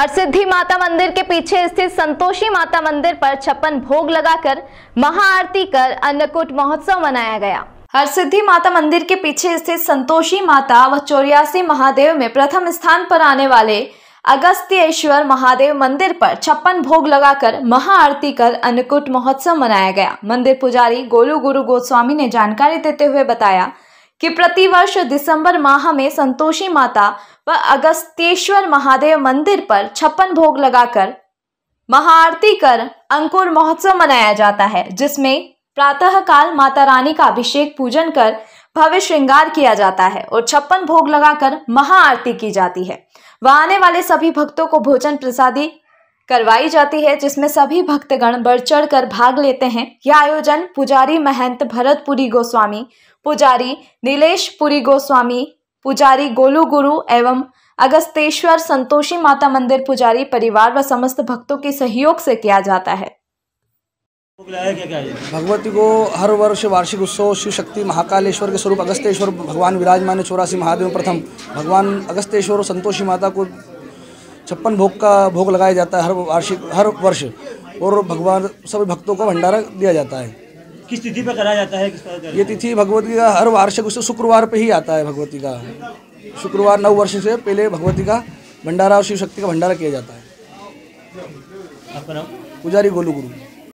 हरसिद्धि माता मंदिर के पीछे स्थित संतोषी माता मंदिर पर छप्पन भोग लगाकर महाआरती कर अन्नकूट महोत्सव मनाया गया हरसिद्धि माता मंदिर के पीछे स्थित संतोषी माता व चौरियासी महादेव में प्रथम स्थान पर आने वाले अगस्त्येश्वर महादेव मंदिर पर छप्पन भोग लगाकर महाआरती कर अन्नकूट महोत्सव मनाया गया मंदिर पुजारी गोलू गुरु गोस्वामी ने जानकारी देते हुए बताया कि प्रतिवर्ष दिसंबर माह में संतोषी माता व अगस्तेश्वर महादेव मंदिर पर छप्पन भोग लगाकर महाआरती कर अंकुर महोत्सव मनाया जाता है जिसमें प्रातःकाल माता रानी का अभिषेक पूजन कर भव्य श्रृंगार किया जाता है और छप्पन भोग लगाकर महाआरती की जाती है वह आने वाले सभी भक्तों को भोजन प्रसादी करवाई जाती है जिसमें सभी भक्तगण बढ़ चढ़ कर भाग लेते हैं यह आयोजन पुजारी महंत भरतपुरी गोस्वामी पुजारी नीलेश पुरी गोस्वामी पुजारी गोलू गुरु एवं अगस्तेश्वर संतोषी माता मंदिर पुजारी परिवार व समस्त भक्तों के सहयोग से किया जाता है भगवती को हर वर्ष वार्षिक उत्सव शिव शक्ति महाकालेश्वर के स्वरूप अगस्तेश्वर भगवान विराजमान चौरासी महादेव प्रथम भगवान अगस्तेश्वर और संतोषी माता को छप्पन भोग का भोग लगाया जाता है हर वार्षिक हर वर्ष और भगवान सभी भक्तों को भंडारा दिया जाता है किस तिथि पर कराया जाता है किस ये तिथि भगवती का हर वार्षिक उससे शुक्रवार पे ही आता है भगवती का शुक्रवार नव वर्ष से पहले भगवती का भंडारा और शिव शक्ति का भंडारा किया जाता है पुजारी गोलू गुरु